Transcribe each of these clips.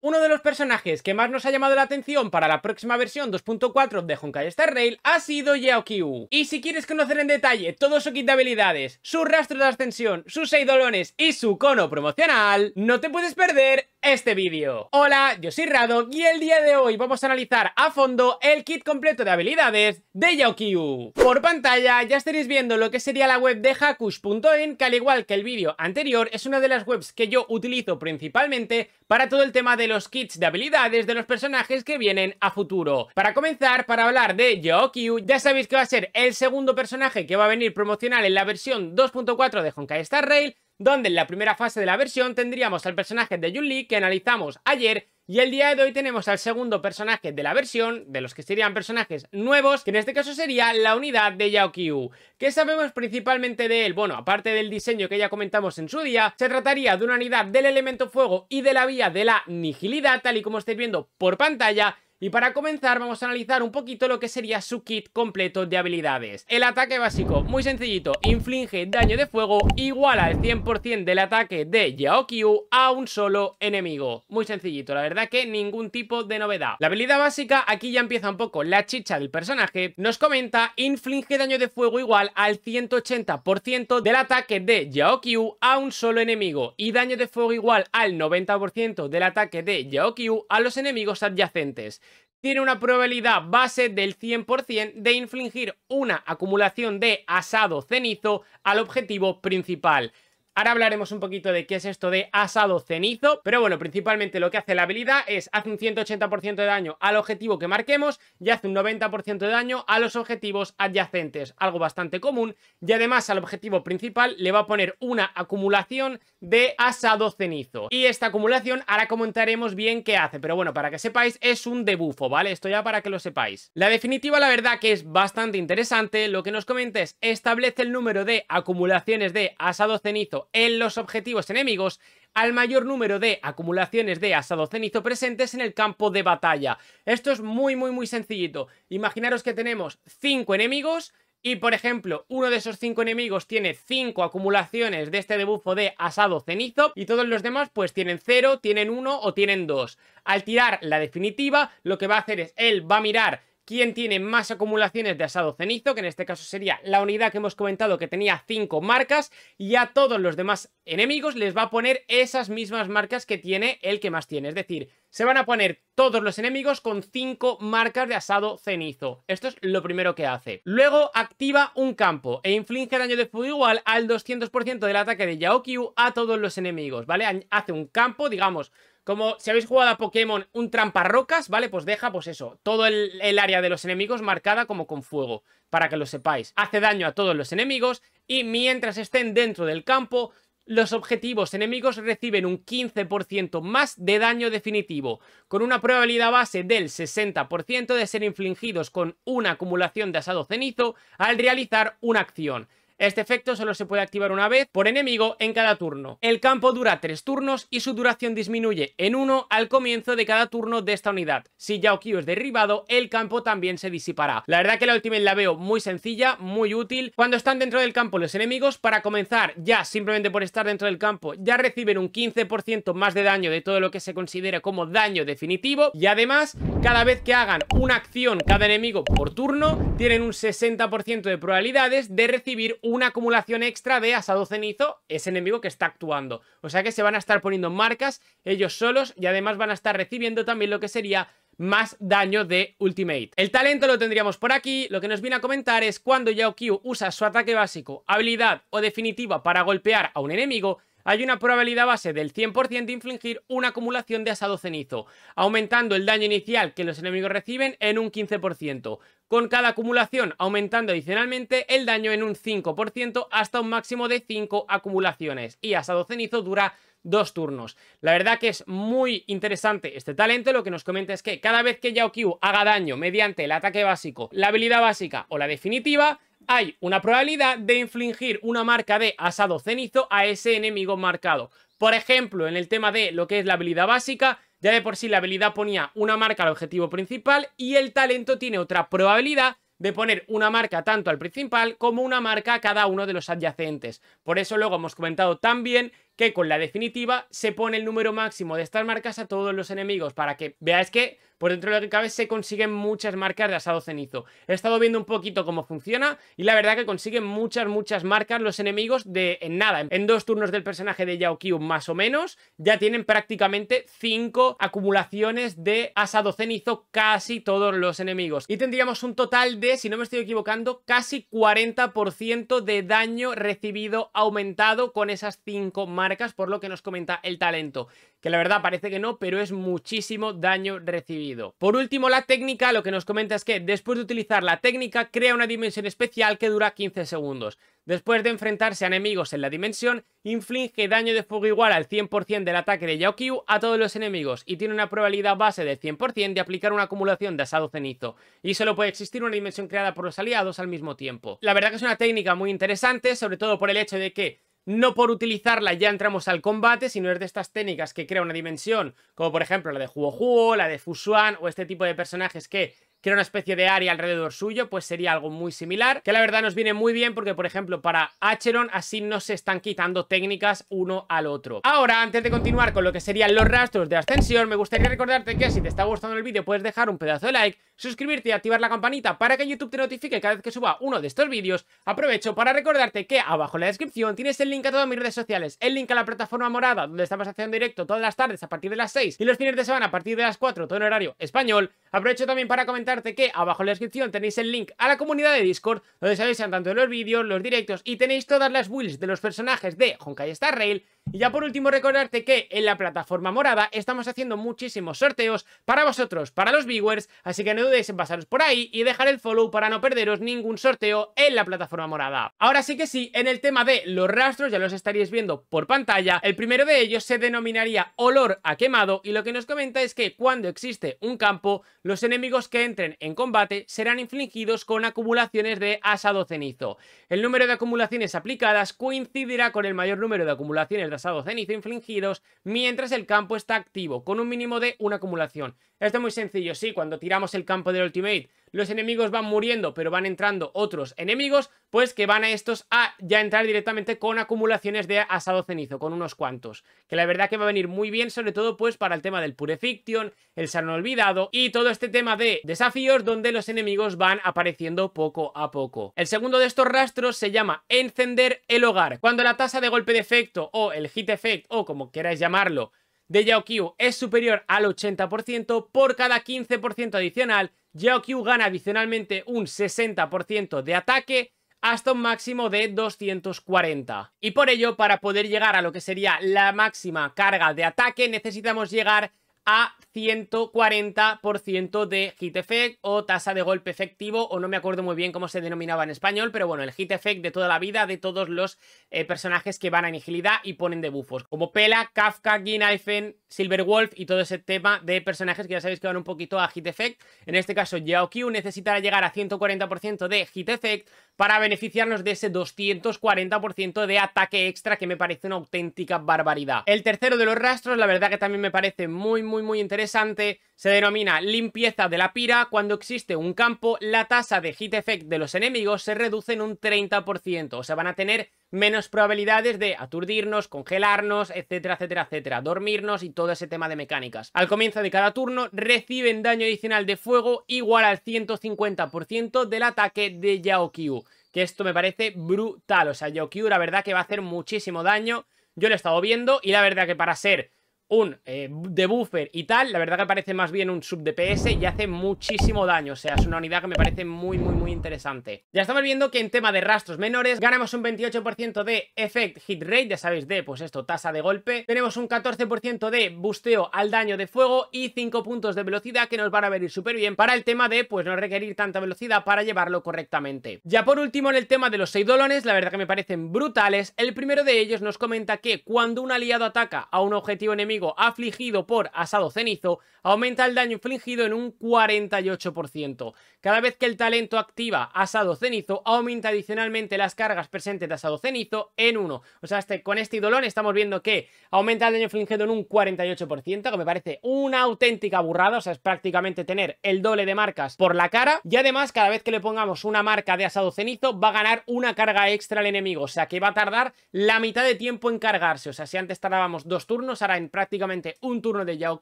Uno de los personajes que más nos ha llamado la atención para la próxima versión 2.4 de Honkai Star Rail ha sido Yao-Kyu. Y si quieres conocer en detalle todo su kit de habilidades, su rastro de ascensión, sus dolones y su cono promocional, no te puedes perder este vídeo. Hola, yo soy Rado y el día de hoy vamos a analizar a fondo el kit completo de habilidades de Yaokiu. Por pantalla ya estaréis viendo lo que sería la web de Hakush.en, que al igual que el vídeo anterior es una de las webs que yo utilizo principalmente para todo el tema de los kits de habilidades de los personajes que vienen a futuro. Para comenzar, para hablar de Yaokiu ya sabéis que va a ser el segundo personaje que va a venir promocional en la versión 2.4 de Honkai Star Rail, donde en la primera fase de la versión tendríamos al personaje de Yun Li que analizamos ayer y el día de hoy tenemos al segundo personaje de la versión, de los que serían personajes nuevos, que en este caso sería la unidad de Yao Qiu. ¿Qué sabemos principalmente de él? Bueno, aparte del diseño que ya comentamos en su día, se trataría de una unidad del elemento fuego y de la vía de la nigilidad, tal y como estáis viendo por pantalla, y para comenzar vamos a analizar un poquito lo que sería su kit completo de habilidades El ataque básico, muy sencillito, inflige daño de fuego igual al 100% del ataque de Yaokyu a un solo enemigo Muy sencillito, la verdad que ningún tipo de novedad La habilidad básica, aquí ya empieza un poco la chicha del personaje Nos comenta, inflige daño de fuego igual al 180% del ataque de Yaokyu a un solo enemigo Y daño de fuego igual al 90% del ataque de Yaokyu a los enemigos adyacentes tiene una probabilidad base del 100% de infligir una acumulación de asado cenizo al objetivo principal. Ahora hablaremos un poquito de qué es esto de asado cenizo, pero bueno, principalmente lo que hace la habilidad es hace un 180% de daño al objetivo que marquemos y hace un 90% de daño a los objetivos adyacentes, algo bastante común, y además al objetivo principal le va a poner una acumulación de asado cenizo. Y esta acumulación ahora comentaremos bien qué hace, pero bueno, para que sepáis es un debufo, ¿vale? Esto ya para que lo sepáis. La definitiva la verdad que es bastante interesante, lo que nos comenta es establece el número de acumulaciones de asado cenizo en los objetivos enemigos al mayor número de acumulaciones de asado cenizo presentes en el campo de batalla. Esto es muy, muy, muy sencillito. Imaginaros que tenemos 5 enemigos y, por ejemplo, uno de esos 5 enemigos tiene 5 acumulaciones de este debufo de asado cenizo y todos los demás pues tienen 0, tienen 1 o tienen 2. Al tirar la definitiva, lo que va a hacer es él va a mirar quién tiene más acumulaciones de asado cenizo, que en este caso sería la unidad que hemos comentado que tenía 5 marcas, y a todos los demás enemigos les va a poner esas mismas marcas que tiene el que más tiene. Es decir, se van a poner todos los enemigos con 5 marcas de asado cenizo. Esto es lo primero que hace. Luego activa un campo e inflige daño de fuego igual al 200% del ataque de Yaokiu a todos los enemigos, ¿vale? Hace un campo, digamos como si habéis jugado a Pokémon un rocas, ¿vale? Pues deja, pues eso, todo el, el, área de los enemigos marcada como con fuego, para que lo sepáis. Hace daño a todos los enemigos y mientras estén dentro del campo, los objetivos enemigos reciben un 15% más de daño definitivo, con una probabilidad base del 60% de ser infligidos con una acumulación de asado cenizo al realizar una acción. Este efecto solo se puede activar una vez por enemigo en cada turno. El campo dura 3 turnos y su duración disminuye en 1 al comienzo de cada turno de esta unidad. Si Yaokio es derribado, el campo también se disipará. La verdad que la ultimate la veo muy sencilla, muy útil. Cuando están dentro del campo los enemigos, para comenzar ya simplemente por estar dentro del campo, ya reciben un 15% más de daño de todo lo que se considera como daño definitivo. Y además, cada vez que hagan una acción cada enemigo por turno, tienen un 60% de probabilidades de recibir un una acumulación extra de asado cenizo, ese enemigo que está actuando. O sea que se van a estar poniendo marcas ellos solos y además van a estar recibiendo también lo que sería más daño de Ultimate. El talento lo tendríamos por aquí, lo que nos viene a comentar es cuando Yao usa su ataque básico, habilidad o definitiva para golpear a un enemigo, hay una probabilidad base del 100% de infligir una acumulación de asado cenizo, aumentando el daño inicial que los enemigos reciben en un 15%, con cada acumulación aumentando adicionalmente el daño en un 5% hasta un máximo de 5 acumulaciones, y asado cenizo dura dos turnos. La verdad que es muy interesante este talento, lo que nos comenta es que cada vez que Qiu haga daño mediante el ataque básico, la habilidad básica o la definitiva, hay una probabilidad de infligir una marca de asado cenizo a ese enemigo marcado. Por ejemplo, en el tema de lo que es la habilidad básica, ya de por sí la habilidad ponía una marca al objetivo principal y el talento tiene otra probabilidad de poner una marca tanto al principal como una marca a cada uno de los adyacentes. Por eso luego hemos comentado también que con la definitiva se pone el número máximo de estas marcas a todos los enemigos para que veáis que por dentro de lo que cabe se consiguen muchas marcas de asado cenizo. He estado viendo un poquito cómo funciona y la verdad que consiguen muchas, muchas marcas los enemigos de en nada. En dos turnos del personaje de Yao más o menos ya tienen prácticamente cinco acumulaciones de asado cenizo casi todos los enemigos. Y tendríamos un total de, si no me estoy equivocando, casi 40% de daño recibido aumentado con esas cinco marcas por lo que nos comenta el talento, que la verdad parece que no, pero es muchísimo daño recibido. Por último, la técnica lo que nos comenta es que después de utilizar la técnica crea una dimensión especial que dura 15 segundos. Después de enfrentarse a enemigos en la dimensión, inflige daño de fuego igual al 100% del ataque de Yaokyu a todos los enemigos y tiene una probabilidad base del 100% de aplicar una acumulación de asado cenizo, y solo puede existir una dimensión creada por los aliados al mismo tiempo. La verdad que es una técnica muy interesante, sobre todo por el hecho de que no por utilizarla ya entramos al combate, sino es de estas técnicas que crea una dimensión, como por ejemplo la de Huo la de Fusuan o este tipo de personajes que crea una especie de área alrededor suyo, pues sería algo muy similar, que la verdad nos viene muy bien porque, por ejemplo, para Acheron así no se están quitando técnicas uno al otro. Ahora, antes de continuar con lo que serían los rastros de ascensión, me gustaría recordarte que si te está gustando el vídeo puedes dejar un pedazo de like, suscribirte y activar la campanita para que YouTube te notifique cada vez que suba uno de estos vídeos. Aprovecho para recordarte que abajo en la descripción tienes el link a todas mis redes sociales, el link a la plataforma morada donde estamos haciendo directo todas las tardes a partir de las 6 y los fines de semana a partir de las 4, todo en horario español. Aprovecho también para comentarte que abajo en la descripción tenéis el link a la comunidad de Discord donde sabéis tanto los vídeos, los directos y tenéis todas las builds de los personajes de Honkai Star Rail. Y ya por último recordarte que en la plataforma morada estamos haciendo muchísimos sorteos para vosotros, para los viewers, así que no dudéis pasaros por ahí y dejar el follow para no perderos ningún sorteo en la plataforma morada. Ahora sí que sí, en el tema de los rastros, ya los estaréis viendo por pantalla, el primero de ellos se denominaría olor a quemado y lo que nos comenta es que cuando existe un campo, los enemigos que entren en combate serán infligidos con acumulaciones de asado cenizo. El número de acumulaciones aplicadas coincidirá con el mayor número de acumulaciones de asado cenizo infligidos mientras el campo está activo, con un mínimo de una acumulación. Esto es muy sencillo, sí, cuando tiramos el campo Ultimate los enemigos van muriendo, pero van entrando otros enemigos, pues que van a estos a ya entrar directamente con acumulaciones de asado cenizo, con unos cuantos. Que la verdad que va a venir muy bien, sobre todo pues para el tema del fiction el sano Olvidado y todo este tema de desafíos donde los enemigos van apareciendo poco a poco. El segundo de estos rastros se llama Encender el Hogar. Cuando la tasa de golpe de efecto o el Hit Effect o como queráis llamarlo de YaoQiu es superior al 80%, por cada 15% adicional, YaoQiu gana adicionalmente un 60% de ataque hasta un máximo de 240. Y por ello, para poder llegar a lo que sería la máxima carga de ataque, necesitamos llegar a 140% de hit effect o tasa de golpe efectivo o no me acuerdo muy bien cómo se denominaba en español, pero bueno, el hit effect de toda la vida de todos los eh, personajes que van a Nigilidad y ponen debuffos, como Pela, Kafka, Silver Silverwolf y todo ese tema de personajes que ya sabéis que van un poquito a hit effect. En este caso, Yao Q necesitará llegar a 140% de hit effect para beneficiarnos de ese 240% de ataque extra que me parece una auténtica barbaridad. El tercero de los rastros, la verdad que también me parece muy, muy, muy interesante se denomina limpieza de la pira cuando existe un campo, la tasa de hit effect de los enemigos se reduce en un 30%, o sea, van a tener menos probabilidades de aturdirnos, congelarnos, etcétera, etcétera, etcétera, dormirnos y todo ese tema de mecánicas. Al comienzo de cada turno reciben daño adicional de fuego igual al 150% del ataque de Yaokyu, que esto me parece brutal, o sea, Yaokyu la verdad que va a hacer muchísimo daño, yo lo he estado viendo y la verdad que para ser un eh, debuffer y tal, la verdad que parece más bien un sub DPS y hace muchísimo daño, o sea, es una unidad que me parece muy, muy, muy interesante. Ya estamos viendo que en tema de rastros menores ganamos un 28% de effect hit rate, ya sabéis, de, pues esto, tasa de golpe. Tenemos un 14% de busteo al daño de fuego y 5 puntos de velocidad que nos van a venir súper bien para el tema de, pues, no requerir tanta velocidad para llevarlo correctamente. Ya por último, en el tema de los 6 dolones, la verdad que me parecen brutales. El primero de ellos nos comenta que cuando un aliado ataca a un objetivo enemigo afligido por asado cenizo aumenta el daño infligido en un 48%. Cada vez que el talento activa asado cenizo, aumenta adicionalmente las cargas presentes de asado cenizo en 1. O sea, este, con este idolón estamos viendo que aumenta el daño infligido en un 48%, que me parece una auténtica burrada, o sea, es prácticamente tener el doble de marcas por la cara. Y además, cada vez que le pongamos una marca de asado cenizo, va a ganar una carga extra al enemigo, o sea, que va a tardar la mitad de tiempo en cargarse. O sea, si antes tardábamos dos turnos, ahora en práctica prácticamente un turno de Yao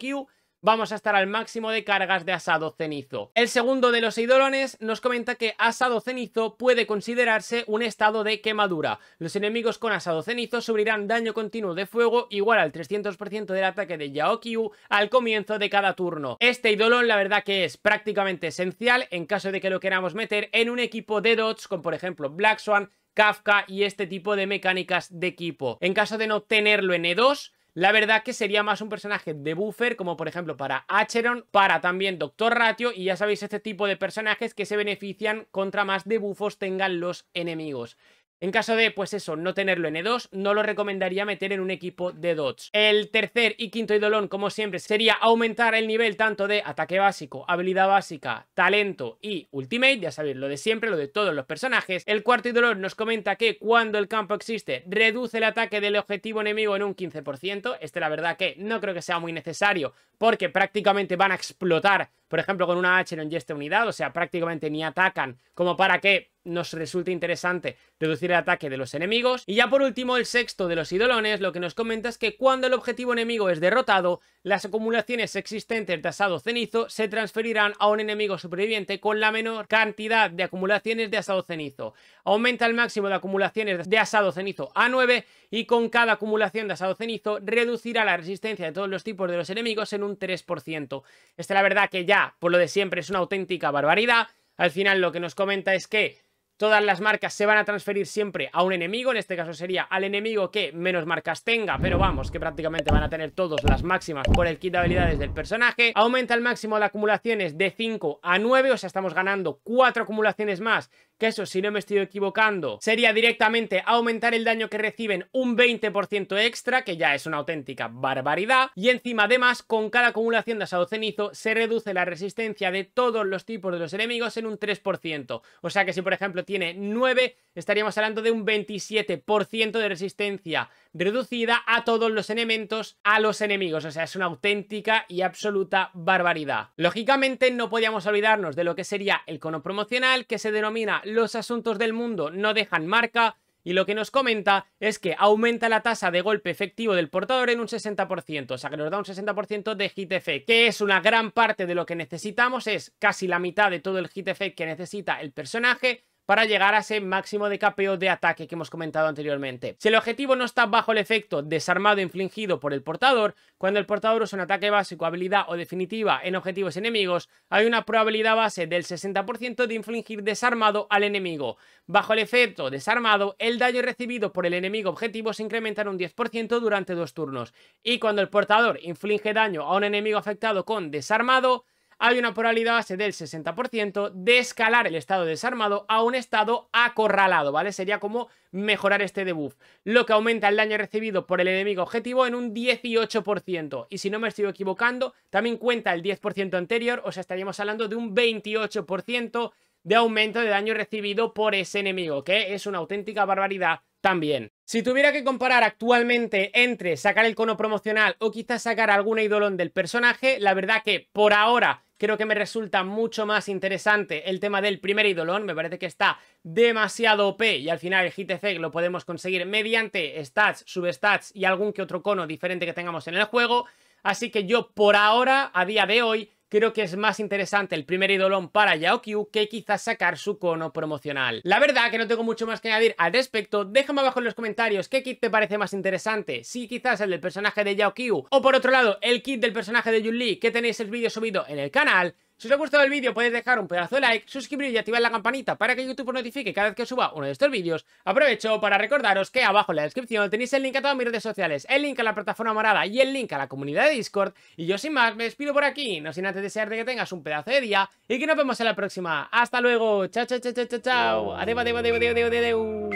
vamos a estar al máximo de cargas de asado cenizo. El segundo de los idolones... nos comenta que asado cenizo puede considerarse un estado de quemadura. Los enemigos con asado cenizo sufrirán daño continuo de fuego igual al 300% del ataque de Yao al comienzo de cada turno. Este idolón la verdad que es prácticamente esencial en caso de que lo queramos meter en un equipo de dots con por ejemplo Black Swan, Kafka y este tipo de mecánicas de equipo. En caso de no tenerlo en E2, la verdad que sería más un personaje de buffer, como por ejemplo para Acheron, para también Doctor Ratio, y ya sabéis este tipo de personajes que se benefician contra más debuffos tengan los enemigos. En caso de, pues eso, no tenerlo en E2, no lo recomendaría meter en un equipo de dots. El tercer y quinto idolón, como siempre, sería aumentar el nivel tanto de ataque básico, habilidad básica, talento y ultimate, ya sabéis, lo de siempre, lo de todos los personajes. El cuarto idolón nos comenta que cuando el campo existe, reduce el ataque del objetivo enemigo en un 15%. Este la verdad que no creo que sea muy necesario porque prácticamente van a explotar por ejemplo, con una H no esta unidad, o sea, prácticamente ni atacan, como para que nos resulte interesante reducir el ataque de los enemigos. Y ya por último, el sexto de los idolones, lo que nos comenta es que cuando el objetivo enemigo es derrotado, las acumulaciones existentes de asado cenizo se transferirán a un enemigo superviviente con la menor cantidad de acumulaciones de asado cenizo. Aumenta el máximo de acumulaciones de asado cenizo a 9 y con cada acumulación de asado cenizo reducirá la resistencia de todos los tipos de los enemigos en un 3%. Esta la verdad que ya, por lo de siempre, es una auténtica barbaridad. Al final lo que nos comenta es que todas las marcas se van a transferir siempre a un enemigo, en este caso sería al enemigo que menos marcas tenga, pero vamos, que prácticamente van a tener todos las máximas por el kit de habilidades del personaje. Aumenta el máximo de acumulaciones de 5 a 9, o sea, estamos ganando 4 acumulaciones más que eso, si no me estoy equivocando, sería directamente aumentar el daño que reciben un 20% extra, que ya es una auténtica barbaridad, y encima además, con cada acumulación de asado cenizo, se reduce la resistencia de todos los tipos de los enemigos en un 3%, o sea que si por ejemplo tiene 9, estaríamos hablando de un 27% de resistencia reducida a todos los elementos, a los enemigos, o sea, es una auténtica y absoluta barbaridad. Lógicamente no podíamos olvidarnos de lo que sería el cono promocional, que se denomina los asuntos del mundo no dejan marca y lo que nos comenta es que aumenta la tasa de golpe efectivo del portador en un 60%, o sea que nos da un 60% de hit effect, que es una gran parte de lo que necesitamos, es casi la mitad de todo el hit effect que necesita el personaje, para llegar a ese máximo de capeo de ataque que hemos comentado anteriormente. Si el objetivo no está bajo el efecto desarmado e infligido por el portador, cuando el portador usa un ataque básico, habilidad o definitiva en objetivos enemigos, hay una probabilidad base del 60% de infligir desarmado al enemigo. Bajo el efecto desarmado, el daño recibido por el enemigo objetivo se incrementa en un 10% durante dos turnos, y cuando el portador inflige daño a un enemigo afectado con desarmado, hay una probabilidad base del 60% de escalar el estado desarmado a un estado acorralado, ¿vale? Sería como mejorar este debuff, lo que aumenta el daño recibido por el enemigo objetivo en un 18%. Y si no me estoy equivocando, también cuenta el 10% anterior, o sea, estaríamos hablando de un 28% de aumento de daño recibido por ese enemigo, que es una auténtica barbaridad también. Si tuviera que comparar actualmente entre sacar el cono promocional o quizás sacar algún idolón del personaje, la verdad que por ahora creo que me resulta mucho más interesante el tema del primer idolón, me parece que está demasiado OP y al final el hit effect lo podemos conseguir mediante stats, substats y algún que otro cono diferente que tengamos en el juego, así que yo por ahora, a día de hoy, creo que es más interesante el primer idolón para Yaokyu que quizás sacar su cono promocional. La verdad que no tengo mucho más que añadir al respecto, déjame abajo en los comentarios qué kit te parece más interesante, si quizás el del personaje de Yaokyu o por otro lado el kit del personaje de Yun-Li que tenéis el vídeo subido en el canal si os ha gustado el vídeo podéis dejar un pedazo de like, suscribiros y activar la campanita para que YouTube os notifique cada vez que suba uno de estos vídeos. Aprovecho para recordaros que abajo en la descripción tenéis el link a todas mis redes sociales, el link a la plataforma morada y el link a la comunidad de Discord. Y yo sin más me despido por aquí, no sin antes desearte que tengas un pedazo de día y que nos vemos en la próxima. ¡Hasta luego! ¡Chao, chao, chao, chao, chao! chao!